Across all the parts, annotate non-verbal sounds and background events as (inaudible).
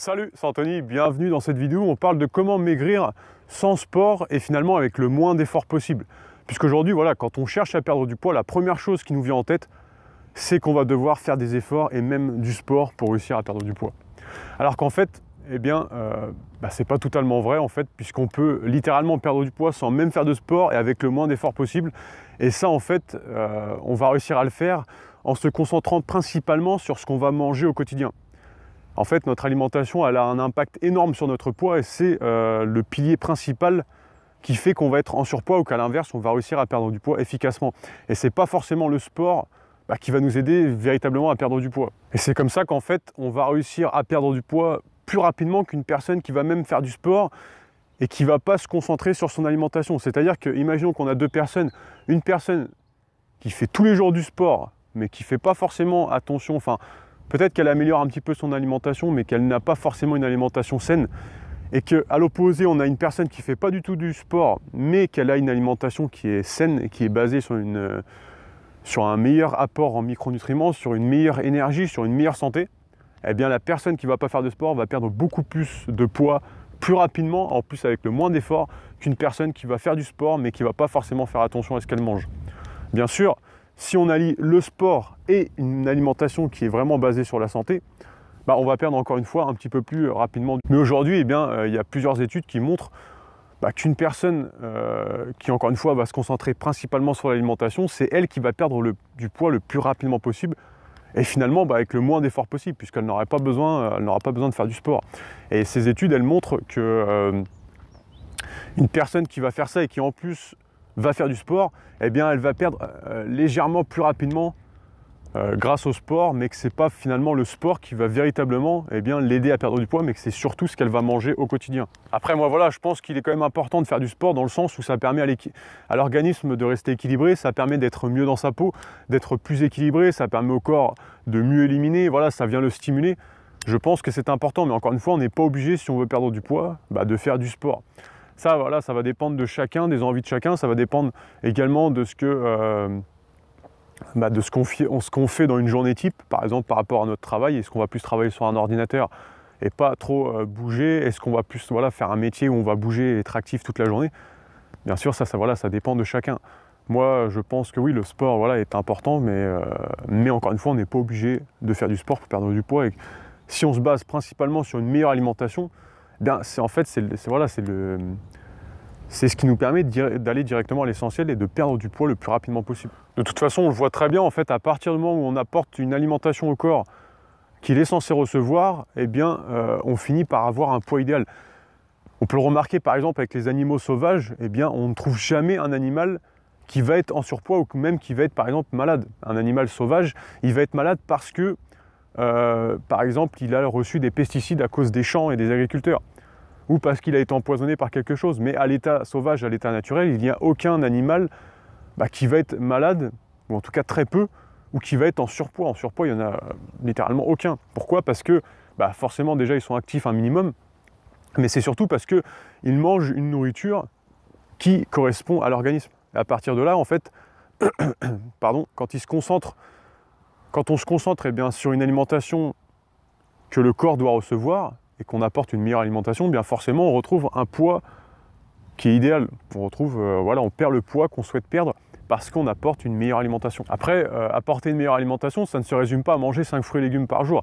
Salut, c'est Anthony, bienvenue dans cette vidéo où on parle de comment maigrir sans sport et finalement avec le moins d'efforts possible. Puisqu'aujourd'hui, voilà, quand on cherche à perdre du poids, la première chose qui nous vient en tête, c'est qu'on va devoir faire des efforts et même du sport pour réussir à perdre du poids. Alors qu'en fait, eh bien, euh, bah, c'est pas totalement vrai en fait, puisqu'on peut littéralement perdre du poids sans même faire de sport et avec le moins d'efforts possible. Et ça, en fait, euh, on va réussir à le faire en se concentrant principalement sur ce qu'on va manger au quotidien. En fait, notre alimentation, elle a un impact énorme sur notre poids et c'est euh, le pilier principal qui fait qu'on va être en surpoids ou qu'à l'inverse, on va réussir à perdre du poids efficacement. Et c'est pas forcément le sport bah, qui va nous aider véritablement à perdre du poids. Et c'est comme ça qu'en fait, on va réussir à perdre du poids plus rapidement qu'une personne qui va même faire du sport et qui va pas se concentrer sur son alimentation. C'est-à-dire que, imaginons qu'on a deux personnes, une personne qui fait tous les jours du sport, mais qui fait pas forcément attention, enfin, Peut-être qu'elle améliore un petit peu son alimentation, mais qu'elle n'a pas forcément une alimentation saine. Et qu'à l'opposé, on a une personne qui ne fait pas du tout du sport, mais qu'elle a une alimentation qui est saine et qui est basée sur, euh, un meilleur apport en micronutriments, sur une meilleure énergie, sur une meilleure santé. Eh bien, la personne qui ne va pas faire de sport va perdre beaucoup plus de poids plus rapidement, en plus avec le moins d'efforts, qu'une personne qui va faire du sport mais qui ne va pas forcément faire attention à ce qu'elle mange. Bien sûr, si on allie le sport et une alimentation qui est vraiment basée sur la santé, bah on va perdre encore une fois un petit peu plus euh, rapidement. Mais aujourd'hui, eh bien, euh, il y a plusieurs études qui montrent bah, qu'une personne euh, qui, encore une fois, va se concentrer principalement sur l'alimentation, c'est elle qui va perdre du poids le plus rapidement possible et finalement bah, avec le moins d'efforts possible, puisqu'elle n'aura pas, besoin, elle pas besoin de faire du sport. Et ces études, elles montrent que une personne qui va faire ça et qui en plus va faire du sport, eh bien elle va perdre euh, légèrement plus rapidement euh, grâce au sport, mais que c'est pas finalement le sport qui va véritablement eh bien l'aider à perdre du poids, mais que c'est surtout ce qu'elle va manger au quotidien. Après moi voilà, je pense qu'il est quand même important de faire du sport dans le sens où ça permet à l'organisme de rester équilibré, ça permet d'être mieux dans sa peau, d'être plus équilibré, ça permet au corps de mieux éliminer, voilà, ça vient le stimuler. Je pense que c'est important, mais encore une fois, on n'est pas obligé, si on veut perdre du poids, bah, de faire du sport. Ça, voilà, ça va dépendre de chacun, des envies de chacun. Ça va dépendre également de ce que, euh, bah, ce qu'on fait dans une journée type, par exemple par rapport à notre travail. Est-ce qu'on va plus travailler sur un ordinateur et pas trop euh, bouger Est-ce qu'on va plus faire un métier où on va bouger et être actif toute la journée Bien sûr, ça, ça, voilà, ça dépend de chacun. Moi, je pense que oui, le sport est important, mais, euh, mais encore une fois, on n'est pas obligé de faire du sport pour perdre du poids. si on se base principalement sur une meilleure alimentation, en fait, c'est voilà, c'est c'est ce qui nous permet d'aller directement à l'essentiel et de perdre du poids le plus rapidement possible. De toute façon, on le voit très bien, en fait, à partir du moment où on apporte une alimentation au corps qu'il est censé recevoir, eh bien, euh, on finit par avoir un poids idéal. On peut le remarquer, par exemple, avec les animaux sauvages, eh bien, on ne trouve jamais un animal qui va être en surpoids ou même qui va être, par exemple, malade. Un animal sauvage, il va être malade parce que euh, par exemple, il a reçu des pesticides à cause des champs et des agriculteurs, ou parce qu'il a été empoisonné par quelque chose. Mais à l'état sauvage, à l'état naturel, il n'y a aucun animal bah, qui va être malade, ou en tout cas très peu, ou qui va être en surpoids. En surpoids, il n'y en a littéralement aucun. Pourquoi Parce que bah, forcément, déjà, ils sont actifs un minimum, mais c'est surtout parce qu'ils mangent une nourriture qui correspond à l'organisme. À partir de là, en fait, (coughs) pardon, quand ils se concentrent quand on se concentre eh bien, sur une alimentation que le corps doit recevoir et qu'on apporte une meilleure alimentation, eh bien forcément on retrouve un poids qui est idéal. On retrouve, euh, voilà, on perd le poids qu'on souhaite perdre parce qu'on apporte une meilleure alimentation. Après, euh, apporter une meilleure alimentation, ça ne se résume pas à manger 5 fruits et légumes par jour.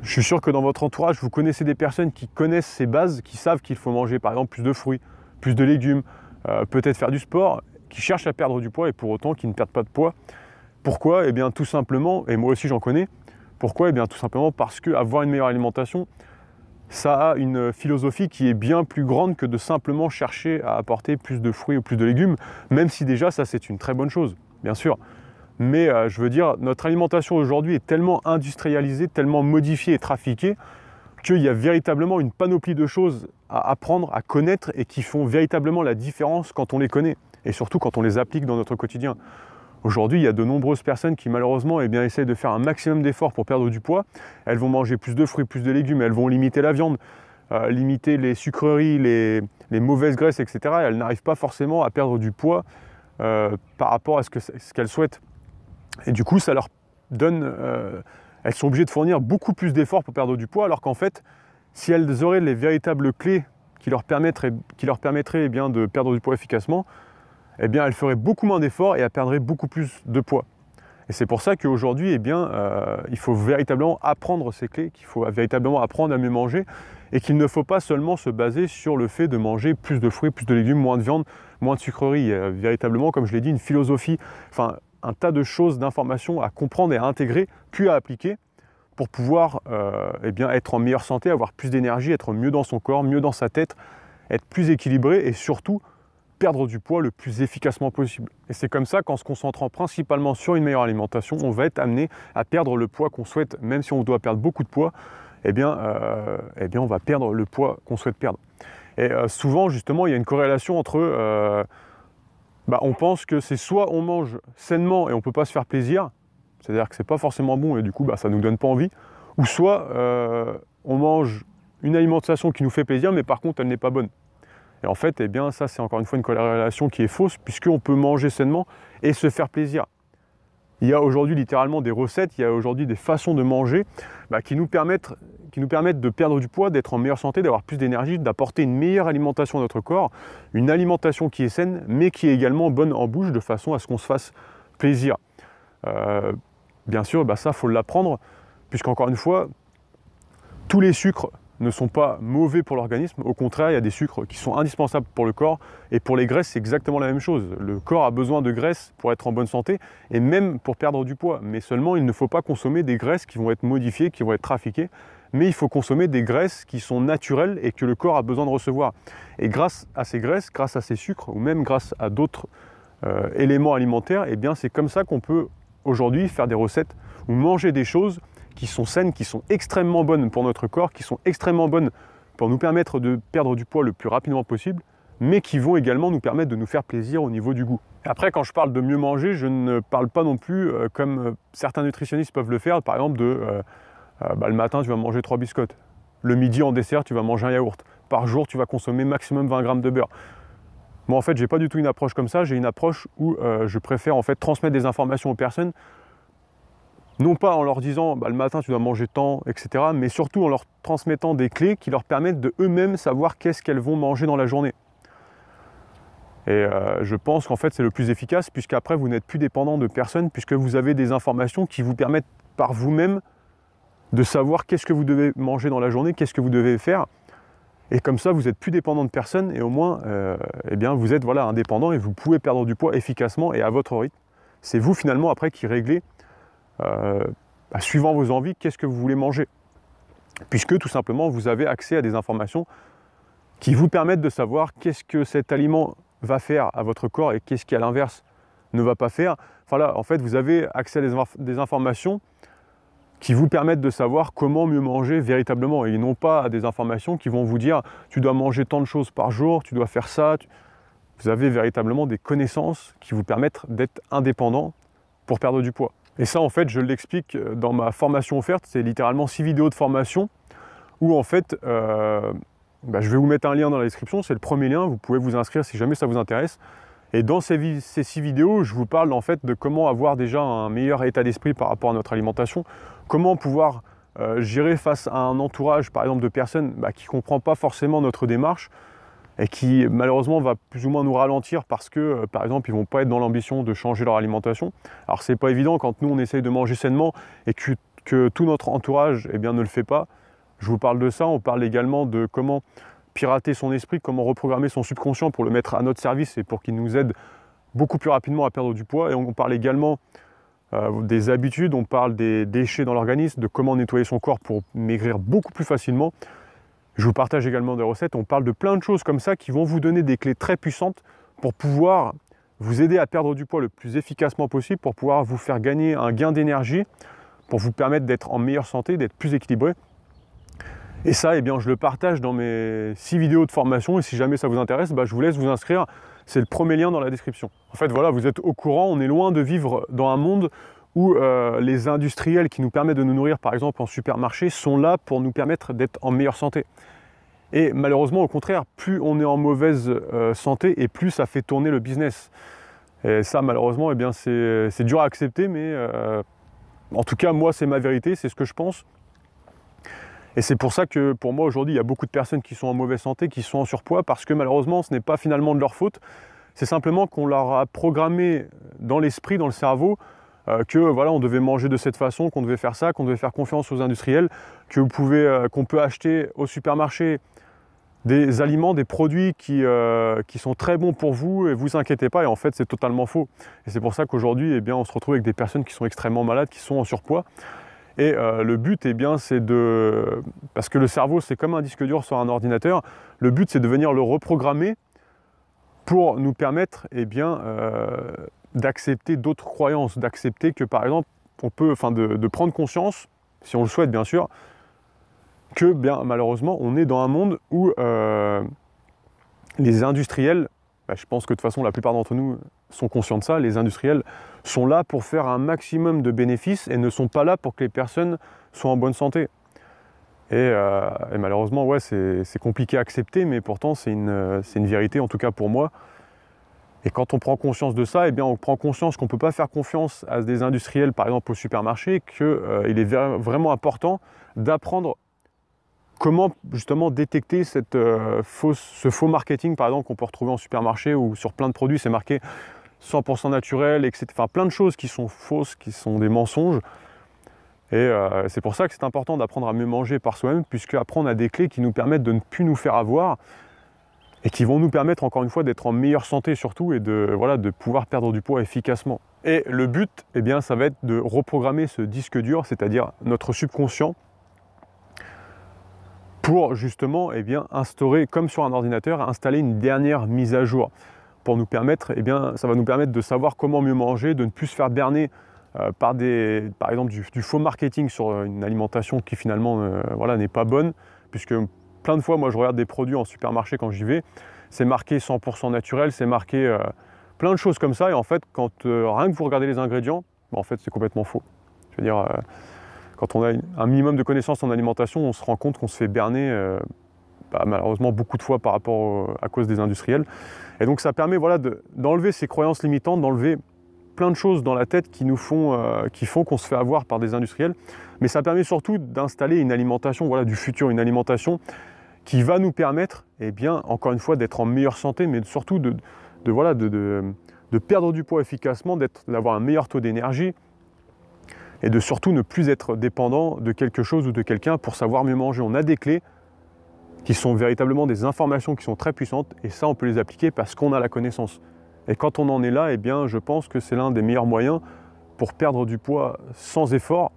Je suis sûr que dans votre entourage, vous connaissez des personnes qui connaissent ces bases, qui savent qu'il faut manger par exemple plus de fruits, plus de légumes, euh, peut-être faire du sport, qui cherchent à perdre du poids et pour autant qui ne perdent pas de poids. Pourquoi Eh bien tout simplement, et moi aussi j'en connais, pourquoi Eh bien tout simplement parce qu'avoir une meilleure alimentation, ça a une philosophie qui est bien plus grande que de simplement chercher à apporter plus de fruits ou plus de légumes, même si déjà ça c'est une très bonne chose, bien sûr. Mais euh, je veux dire, notre alimentation aujourd'hui est tellement industrialisée, tellement modifiée et trafiquée, qu'il y a véritablement une panoplie de choses à apprendre, à connaître et qui font véritablement la différence quand on les connaît et surtout quand on les applique dans notre quotidien. Aujourd'hui, il y a de nombreuses personnes qui malheureusement eh essayent de faire un maximum d'efforts pour perdre du poids. Elles vont manger plus de fruits, plus de légumes, elles vont limiter la viande, euh, limiter les sucreries, les, mauvaises graisses, etc. elles n'arrivent pas forcément à perdre du poids euh, par rapport à ce qu'elles souhaitent. Et du coup, euh, elles sont obligées de fournir beaucoup plus d'efforts pour perdre du poids, alors qu'en fait, si elles auraient les véritables clés qui leur permettraient, eh bien, de perdre du poids efficacement, eh bien, elle ferait beaucoup moins d'efforts et elle perdrait beaucoup plus de poids. Et c'est pour ça qu'aujourd'hui, eh bien, euh, il faut véritablement apprendre ces clés, qu'il faut véritablement apprendre à mieux manger et qu'il ne faut pas seulement se baser sur le fait de manger plus de fruits, plus de légumes, moins de viande, moins de sucreries. Il véritablement, comme je l'ai dit, une philosophie, enfin un tas de choses, d'informations à comprendre et à intégrer, puis à appliquer pour pouvoir euh, eh bien, être en meilleure santé, avoir plus d'énergie, être mieux dans son corps, mieux dans sa tête, être plus équilibré et surtout perdre du poids le plus efficacement possible. Et c'est comme ça qu'en se concentrant principalement sur une meilleure alimentation, on va être amené à perdre le poids qu'on souhaite, même si on doit perdre beaucoup de poids, eh bien, euh, eh bien on va perdre le poids qu'on souhaite perdre. Et euh, souvent, justement, il y a une corrélation entre... Euh, bah, on pense que c'est soit on mange sainement et on ne peut pas se faire plaisir, c'est-à-dire que ce n'est pas forcément bon et du coup bah, ça ne nous donne pas envie, ou soit on mange une alimentation qui nous fait plaisir mais par contre elle n'est pas bonne. Et en fait, eh bien, ça, c'est encore une fois une corrélation qui est fausse, puisqu'on peut manger sainement et se faire plaisir. Il y a aujourd'hui littéralement des recettes, il y a aujourd'hui des façons de manger bah, qui, nous permettent, qui nous permettent de perdre du poids, d'être en meilleure santé, d'avoir plus d'énergie, d'apporter une meilleure alimentation à notre corps, une alimentation qui est saine, mais qui est également bonne en bouche, de façon à ce qu'on se fasse plaisir. Euh, bien sûr, bah, ça, faut l'apprendre, puisqu'encore une fois, tous les sucres ne sont pas mauvais pour l'organisme. Au contraire, il y a des sucres qui sont indispensables pour le corps. Et pour les graisses, c'est exactement la même chose. Le corps a besoin de graisses pour être en bonne santé et même pour perdre du poids. Mais seulement, il ne faut pas consommer des graisses qui vont être modifiées, qui vont être trafiquées. Mais il faut consommer des graisses qui sont naturelles et que le corps a besoin de recevoir. Et grâce à ces graisses, grâce à ces sucres ou même grâce à d'autres euh, éléments alimentaires, eh bien, c'est comme ça qu'on peut aujourd'hui faire des recettes ou manger des choses qui sont saines, qui sont extrêmement bonnes pour notre corps, qui sont extrêmement bonnes pour nous permettre de perdre du poids le plus rapidement possible, mais qui vont également nous permettre de nous faire plaisir au niveau du goût. Après, quand je parle de mieux manger, je ne parle pas non plus, euh, comme euh, certains nutritionnistes peuvent le faire, par exemple de euh, bah, le matin, tu vas manger trois biscottes. Le midi, en dessert, tu vas manger un yaourt. Par jour, tu vas consommer maximum 20 grammes de beurre. Moi, en fait, j'ai pas du tout une approche comme ça. J'ai une approche où je préfère en fait transmettre des informations aux personnes non pas en leur disant bah, le matin tu dois manger tant, etc., mais surtout en leur transmettant des clés qui leur permettent de eux-mêmes savoir qu'est-ce qu'elles vont manger dans la journée. Et euh, je pense qu'en fait c'est le plus efficace après vous n'êtes plus dépendant de personne puisque vous avez des informations qui vous permettent par vous-même de savoir qu'est-ce que vous devez manger dans la journée, qu'est-ce que vous devez faire. Et comme ça, vous n'êtes plus dépendant de personne et au moins, euh, eh bien, vous êtes voilà, indépendant et vous pouvez perdre du poids efficacement et à votre rythme. C'est vous finalement après qui réglez euh, bah, suivant vos envies, qu'est-ce que vous voulez manger Puisque tout simplement, vous avez accès à des informations qui vous permettent de savoir qu'est-ce que cet aliment va faire à votre corps et qu'est-ce qui, à l'inverse, ne va pas faire. Enfin là, en fait, vous avez accès à des, informations qui vous permettent de savoir comment mieux manger véritablement et non pas à des informations qui vont vous dire tu dois manger tant de choses par jour, tu dois faire ça. Vous avez véritablement des connaissances qui vous permettent d'être indépendant pour perdre du poids. Et ça, en fait, je l'explique euh, dans ma formation offerte. C'est littéralement six vidéos de formation où, en fait, euh, bah, je vais vous mettre un lien dans la description. C'est le premier lien. Vous pouvez vous inscrire si jamais ça vous intéresse. Et dans ces, six vidéos, je vous parle en fait de comment avoir déjà un meilleur état d'esprit par rapport à notre alimentation, comment pouvoir euh, gérer face à un entourage, par exemple, de personnes bah, qui ne comprend pas forcément notre démarche, et qui malheureusement va plus ou moins nous ralentir parce que euh, par exemple ils vont pas être dans l'ambition de changer leur alimentation. Alors c'est pas évident quand nous on essaye de manger sainement et que, tout notre entourage eh bien, ne le fait pas. Je vous parle de ça, on parle également de comment pirater son esprit, comment reprogrammer son subconscient pour le mettre à notre service et pour qu'il nous aide beaucoup plus rapidement à perdre du poids. Et on parle également euh, des habitudes, on parle des déchets dans l'organisme, de comment nettoyer son corps pour maigrir beaucoup plus facilement. Je vous partage également des recettes, on parle de plein de choses comme ça qui vont vous donner des clés très puissantes pour pouvoir vous aider à perdre du poids le plus efficacement possible, pour pouvoir vous faire gagner un gain d'énergie, pour vous permettre d'être en meilleure santé, d'être plus équilibré. Et ça, eh bien, je le partage dans mes six vidéos de formation. Et si jamais ça vous intéresse, bah, je vous laisse vous inscrire. C'est le premier lien dans la description. En fait, voilà, vous êtes au courant. On est loin de vivre dans un monde où euh, les industriels qui nous permettent de nous nourrir, par exemple en supermarché, sont là pour nous permettre d'être en meilleure santé. Et malheureusement, au contraire, plus on est en mauvaise euh, santé et plus ça fait tourner le business. Et ça, malheureusement, eh c'est, dur à accepter, mais euh, en tout cas, moi, c'est ma vérité, c'est ce que je pense. Et c'est pour ça que pour moi aujourd'hui, il y a beaucoup de personnes qui sont en mauvaise santé, qui sont en surpoids, parce que malheureusement, ce n'est pas finalement de leur faute. C'est simplement qu'on leur a programmé dans l'esprit, dans le cerveau, euh, que voilà, on devait manger de cette façon, qu'on devait faire ça, qu'on devait faire confiance aux industriels, que vous pouvez, euh, qu'on peut acheter au supermarché des aliments, des produits euh, qui, sont très bons pour vous et vous inquiétez pas. Et en fait, c'est totalement faux. Et c'est pour ça qu'aujourd'hui, eh bien, on se retrouve avec des personnes qui sont extrêmement malades, qui sont en surpoids. Et le but, eh bien, c'est de... Parce que le cerveau, c'est comme un disque dur sur un ordinateur. Le but, c'est de venir le reprogrammer pour nous permettre eh bien, euh, d'accepter d'autres croyances, d'accepter que par exemple, on peut, enfin de, prendre conscience, si on le souhaite bien sûr, que bien malheureusement on est dans un monde où euh, les industriels, bah, je pense que de toute façon la plupart d'entre nous sont conscients de ça, les industriels sont là pour faire un maximum de bénéfices et ne sont pas là pour que les personnes soient en bonne santé. Euh, et, malheureusement, ouais, c'est compliqué à accepter, mais pourtant, c'est une, euh, une, vérité, en tout cas pour moi. Et quand on prend conscience de ça, eh bien, on prend conscience qu'on ne peut pas faire confiance à des industriels, par exemple au supermarché, qu'il euh, est vraiment important d'apprendre comment justement détecter cette, ce faux marketing, par exemple, qu'on peut retrouver en supermarché ou sur plein de produits, c'est marqué 100% naturel, etc. Enfin, plein de choses qui sont fausses, qui sont des mensonges. Et euh, c'est pour ça que c'est important d'apprendre à mieux manger par soi-même, puisque apprendre à des clés qui nous permettent de ne plus nous faire avoir et qui vont nous permettre encore une fois d'être en meilleure santé surtout et de, pouvoir perdre du poids efficacement. Et le but, eh bien, ça va être de reprogrammer ce disque dur, c'est-à-dire notre subconscient, pour justement eh bien, instaurer, comme sur un ordinateur, installer une dernière mise à jour. Pour nous permettre, eh bien, ça va nous permettre de savoir comment mieux manger, de ne plus se faire berner euh, par, des, par exemple du, faux marketing sur euh, une alimentation qui finalement euh, voilà, n'est pas bonne, puisque plein de fois, moi, je regarde des produits en supermarché quand j'y vais, c'est marqué 100% naturel, c'est marqué plein de choses comme ça, et en fait, quand rien que vous regardez les ingrédients, bah, en fait, c'est complètement faux. Je veux dire, quand on a un minimum de connaissances en alimentation, on se rend compte qu'on se fait berner, bah, malheureusement, beaucoup de fois par rapport à cause des industriels. Et donc, ça permet, voilà, d'enlever ces croyances limitantes, d'enlever plein de choses dans la tête qui nous font, euh, font qu'on se fait avoir par des industriels. Mais ça permet surtout d'installer une alimentation voilà, du futur, une alimentation qui va nous permettre, eh bien, encore une fois, d'être en meilleure santé, mais surtout de, voilà, de, de, de, perdre du poids efficacement, d'avoir un meilleur taux d'énergie et de surtout ne plus être dépendant de quelque chose ou de quelqu'un pour savoir mieux manger. On a des clés qui sont véritablement des informations qui sont très puissantes et ça, on peut les appliquer parce qu'on a la connaissance. Et quand on en est là, eh bien, je pense que c'est l'un des meilleurs moyens pour perdre du poids sans effort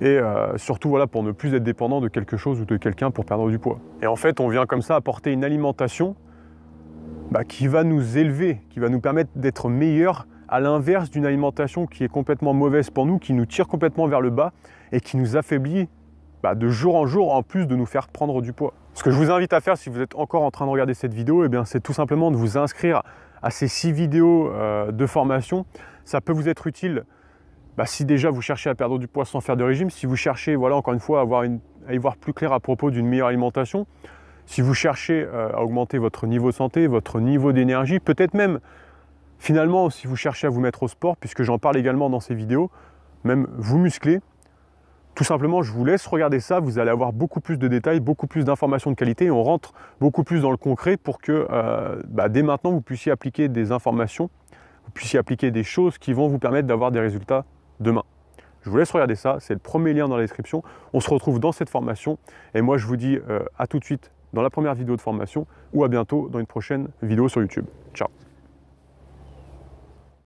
et euh, surtout voilà, pour ne plus être dépendant de quelque chose ou de quelqu'un pour perdre du poids. Et en fait, on vient comme ça apporter une alimentation bah, qui va nous élever, qui va nous permettre d'être meilleur, à l'inverse d'une alimentation qui est complètement mauvaise pour nous, qui nous tire complètement vers le bas et qui nous affaiblit bah, de jour en jour en plus de nous faire prendre du poids. Ce que je vous invite à faire si vous êtes encore en train de regarder cette vidéo, eh c'est tout simplement de vous inscrire à ces six vidéos euh, de formation. Ça peut vous être utile bah, si déjà vous cherchez à perdre du poids sans faire de régime, si vous cherchez, voilà, encore une fois, à, avoir une, à y voir plus clair à propos d'une meilleure alimentation, si vous cherchez euh, à augmenter votre niveau de santé, votre niveau d'énergie, peut-être même finalement si vous cherchez à vous mettre au sport, puisque j'en parle également dans ces vidéos, même vous muscler, tout simplement, je vous laisse regarder ça, vous allez avoir beaucoup plus de détails, beaucoup plus d'informations de qualité, on rentre beaucoup plus dans le concret pour que euh, bah, dès maintenant, vous puissiez appliquer des informations, vous puissiez appliquer des choses qui vont vous permettre d'avoir des résultats demain. Je vous laisse regarder ça, c'est le premier lien dans la description. On se retrouve dans cette formation, et moi je vous dis euh, à tout de suite dans la première vidéo de formation, ou à bientôt dans une prochaine vidéo sur YouTube. Ciao